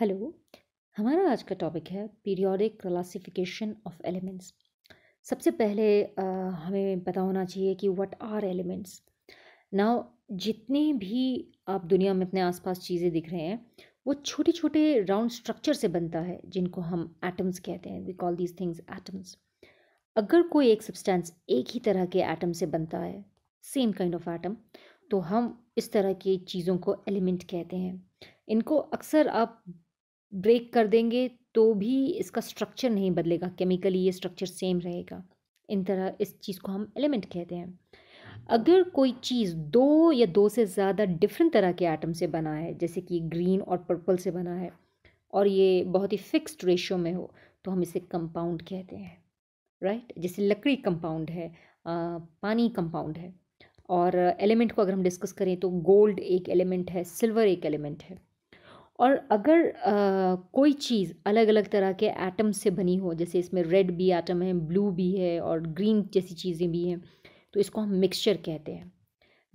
hello हमारा आज का टॉपिक है पीरियोडिक क्लासिफिकेशन ऑफ एलिमेंट्स सबसे पहले आ, हमें पता होना चाहिए कि व्हाट आर एलिमेंट्स नाउ जितने भी आप दुनिया में अपने आसपास चीज़ें दिख रहे हैं वो छोटे छोटे राउंड स्ट्रक्चर से बनता है जिनको हम एटम्स कहते हैं we call these things atoms अगर कोई एक सब्सटेंस एक ही तरह के एटम से बनता है सेम काइंड ऑफ एटम तो हम इस तरह की चीज़ों को एलिमेंट कहते हैं इनको अक्सर आप ब्रेक कर देंगे तो भी इसका स्ट्रक्चर नहीं बदलेगा केमिकली ये स्ट्रक्चर सेम रहेगा इन तरह इस चीज़ को हम एलिमेंट कहते हैं अगर कोई चीज़ दो या दो से ज़्यादा डिफरेंट तरह के आइटम से बना है जैसे कि ग्रीन और पर्पल से बना है और ये बहुत ही फिक्स्ड रेशियो में हो तो हम इसे कंपाउंड कहते हैं राइट जैसे लकड़ी कंपाउंड है आ, पानी कंपाउंड है और एलिमेंट को अगर हम डिस्कस करें तो गोल्ड एक एलिमेंट है सिल्वर एक एलिमेंट है और अगर आ, कोई चीज़ अलग अलग तरह के एटम से बनी हो जैसे इसमें रेड भी एटम है ब्लू भी है और ग्रीन जैसी चीज़ें भी हैं तो इसको हम मिक्सचर कहते हैं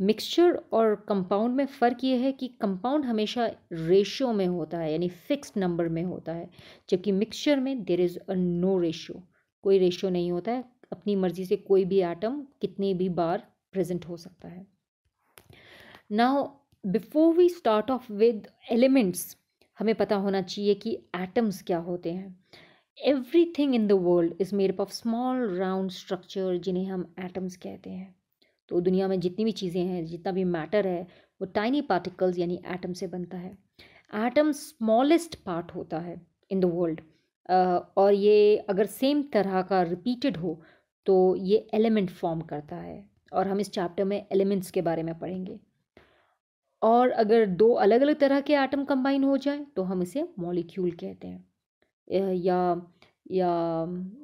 मिक्सचर और कंपाउंड में फ़र्क ये है कि कंपाउंड हमेशा रेशियो में होता है यानी फिक्स नंबर में होता है जबकि मिक्सचर में there is a no ratio कोई रेशियो नहीं होता है अपनी मर्ज़ी से कोई भी आइटम कितनी भी बार प्रेजेंट हो सकता है now before we start off with elements हमें पता होना चाहिए कि एटम्स क्या होते हैं everything in the world is made up of small round structure जिन्हें हम एटम्स कहते हैं तो दुनिया में जितनी भी चीज़ें हैं जितना भी मैटर है वो टाइनी पार्टिकल्स यानी एटम से बनता है एटम स्मॉलेस्ट पार्ट होता है इन द वर्ल्ड और ये अगर सेम तरह का रिपीटेड हो तो ये एलिमेंट फॉर्म करता है और हम इस चैप्टर में एलिमेंट्स के बारे में पढ़ेंगे और अगर दो अलग अलग तरह के आटम कंबाइन हो जाए तो हम इसे मॉलिक्यूल कहते हैं या या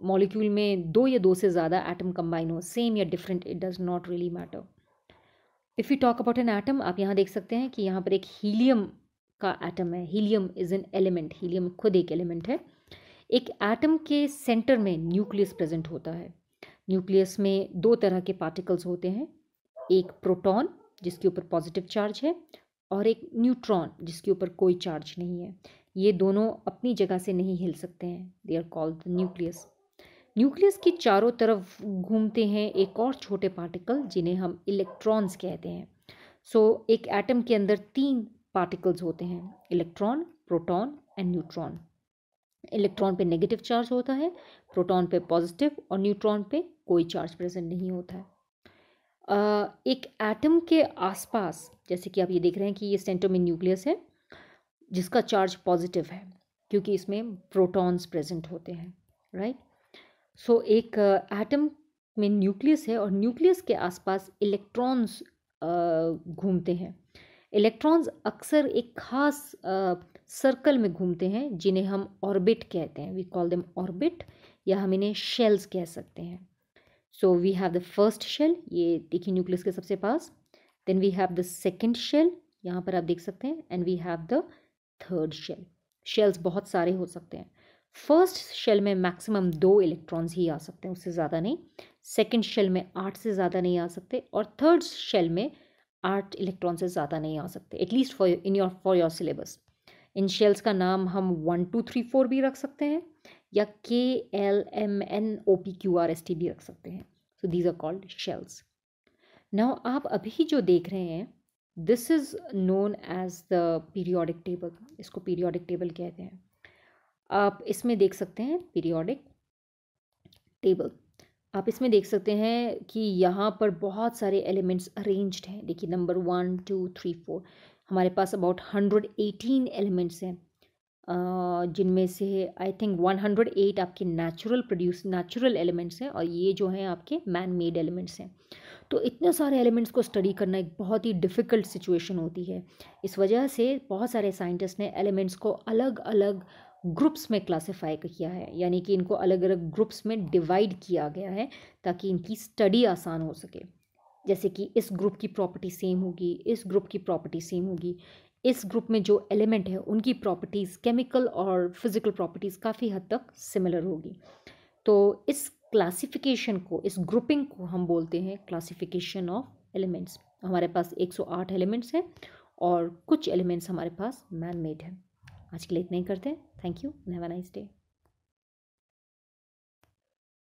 मॉलिक्यूल में दो या दो से ज़्यादा एटम कंबाइन हो सेम या different it does not really matter if you talk about an atom आप यहाँ देख सकते हैं कि यहाँ पर एक हीलियम का एटम है helium is an element helium खुद एक एलिमेंट है एक एटम के सेंटर में न्यूक्लियस प्रेजेंट होता है न्यूक्लियस में दो तरह के पार्टिकल्स होते हैं एक प्रोटॉन जिसके ऊपर पॉजिटिव चार्ज है और एक न्यूट्रॉन जिसके ऊपर कोई चार्ज नहीं है ये दोनों अपनी जगह से नहीं हिल सकते हैं they are called nucleus nucleus के चारों तरफ घूमते हैं एक और छोटे पार्टिकल जिन्हें हम इलेक्ट्रॉन्स कहते हैं सो so, एक एटम के अंदर तीन पार्टिकल्स होते हैं electron proton and neutron electron पे नेगेटिव चार्ज होता है प्रोटॉन पे पॉजिटिव और न्यूट्रॉन पे कोई चार्ज प्रेजेंट नहीं होता है एक एटम के आसपास जैसे कि आप ये देख रहे हैं कि ये सेंटर में न्यूक्लियस है जिसका चार्ज पॉजिटिव है क्योंकि इसमें प्रोटॉन्स प्रेजेंट होते हैं राइट सो so, एक एटम में न्यूक्लियस है और न्यूक्लियस के आसपास इलेक्ट्रॉन्स घूमते हैं इलेक्ट्रॉन्स अक्सर एक खास सर्कल में घूमते हैं जिन्हें हम ऑर्बिट कहते हैं वी कॉल देम ऑर्बिट या हम इन्हें शेल्स कह सकते हैं so we have the first shell ये देखिए न्यूक्लियस के सबसे पास then we have the second shell यहाँ पर आप देख सकते हैं and we have the third shell shells बहुत सारे हो सकते हैं फर्स्ट शेल में मैक्सिमम दो इलेक्ट्रॉन्स ही आ सकते हैं उससे ज़्यादा नहीं सेकेंड शेल में आठ से ज़्यादा नहीं आ सकते और थर्ड शेल में आठ इलेक्ट्रॉन से ज़्यादा नहीं आ सकते at least for in your for your syllabus इन शेल्स का नाम हम वन टू थ्री फोर भी रख सकते हैं या K L M N O P Q R S T भी रख सकते हैं so these are called shells now आप अभी जो देख रहे हैं this is known as the periodic table इसको पीरियोडिक टेबल कहते हैं आप इसमें देख सकते हैं पीरियोडिक टेबल आप इसमें देख सकते हैं कि यहाँ पर बहुत सारे एलिमेंट्स अरेंज्ड हैं देखिए number one two three four हमारे पास अबाउट हंड्रेड एटीन एलिमेंट्स हैं जिनमें से आई थिंक 108 आपके नेचुरल प्रोड्यूस नेचुरल एलिमेंट्स हैं और ये जो हैं आपके मैन मेड एलिमेंट्स हैं तो इतने सारे एलिमेंट्स को स्टडी करना एक बहुत ही डिफ़िकल्ट सिचुएशन होती है इस वजह से बहुत सारे साइंटिस्ट ने एलिमेंट्स को अलग अलग ग्रुप्स में क्लासिफाई किया है यानी कि इनको अलग अलग ग्रुप्स में डिवाइड किया गया है ताकि इनकी स्टडी आसान हो सके जैसे कि इस ग्रुप की प्रॉपर्टी सेम होगी इस ग्रुप की प्रॉपर्टी सेम होगी इस ग्रुप में जो एलिमेंट है उनकी प्रॉपर्टीज़ केमिकल और फिज़िकल प्रॉपर्टीज़ काफ़ी हद तक सिमिलर होगी तो इस क्लासिफिकेशन को इस ग्रुपिंग को हम बोलते हैं क्लासिफिकेशन ऑफ एलिमेंट्स हमारे पास 108 एलिमेंट्स हैं और कुछ एलिमेंट्स हमारे पास मैन मेड हैं आज के लिए इतना ही करते हैं thank you have a nice day